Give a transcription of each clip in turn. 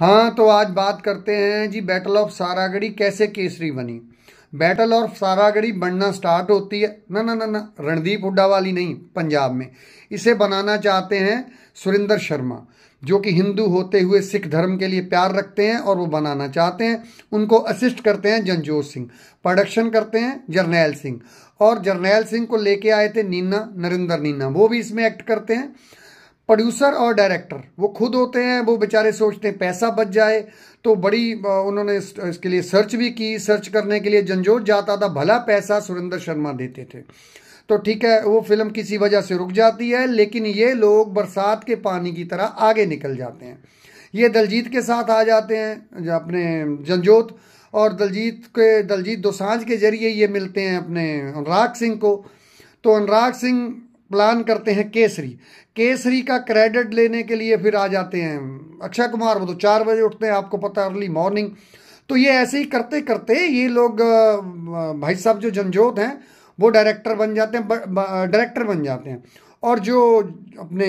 हाँ तो आज बात करते हैं जी बैटल ऑफ सारागढ़ी कैसे केसरी बनी बैटल ऑफ सारागढ़ी बनना स्टार्ट होती है ना ना ना ना रणदीप हुड्डा वाली नहीं पंजाब में इसे बनाना चाहते हैं सुरेंद्र शर्मा जो कि हिंदू होते हुए सिख धर्म के लिए प्यार रखते हैं और वो बनाना चाहते हैं उनको असिस्ट करते हैं जनजोत सिंह प्रोडक्शन करते हैं जरनैल सिंह और जरनैल सिंह को लेके आए थे नीना नरेंद्र नीना वो भी इसमें एक्ट करते हैं प्रोड्यूसर और डायरेक्टर वो खुद होते हैं वो बेचारे सोचते हैं पैसा बच जाए तो बड़ी उन्होंने इसके लिए सर्च भी की सर्च करने के लिए जंजोर जाता था भला पैसा सुरेंद्र शर्मा देते थे तो ठीक है वो फिल्म किसी वजह से रुक जाती है लेकिन ये लोग बरसात के पानी की तरह आगे निकल जाते हैं ये दलजीत के साथ आ जाते हैं अपने जंजोत और दलजीत के दलजीत दोसांझ के जरिए ये मिलते हैं अपने अनुराग सिंह को तो अनुराग सिंह प्लान करते हैं केसरी केसरी का क्रेडिट लेने के लिए फिर आ जाते हैं अक्षय कुमार वो तो चार बजे उठते हैं आपको पता है अर्ली मॉर्निंग तो ये ऐसे ही करते करते ये लोग भाई साहब जो जनजोत हैं वो डायरेक्टर बन जाते हैं डायरेक्टर बन जाते हैं और जो अपने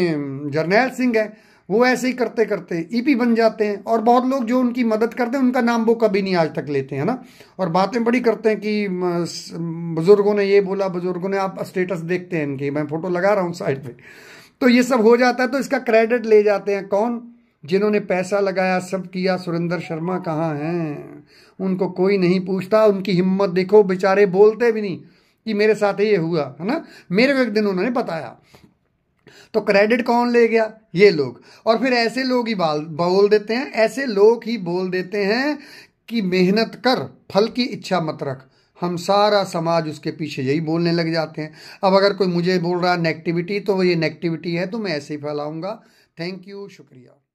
जर्नैल सिंह है वो ऐसे ही करते करते ईपी बन जाते हैं और बहुत लोग जो उनकी मदद करते हैं उनका नाम वो कभी नहीं आज तक लेते हैं ना और बातें बड़ी करते हैं कि बुज़ुर्गों ने ये बोला बुज़ुर्गों ने आप स्टेटस देखते हैं इनके मैं फ़ोटो लगा रहा हूँ साइड पे तो ये सब हो जाता है तो इसका क्रेडिट ले जाते हैं कौन जिन्होंने पैसा लगाया सब किया सुरेंद्र शर्मा कहाँ हैं उनको कोई नहीं पूछता उनकी हिम्मत देखो बेचारे बोलते भी नहीं कि मेरे साथ ये हुआ है ना मेरे को एक दिन उन्होंने बताया तो क्रेडिट कौन ले गया ये लोग और फिर ऐसे लोग ही बोल देते हैं ऐसे लोग ही बोल देते हैं कि मेहनत कर फल की इच्छा मत रख हम सारा समाज उसके पीछे यही बोलने लग जाते हैं अब अगर कोई मुझे बोल रहा है नेगेटिविटी तो ये नेगेटिविटी है तो मैं ऐसे ही फैलाऊंगा थैंक यू शुक्रिया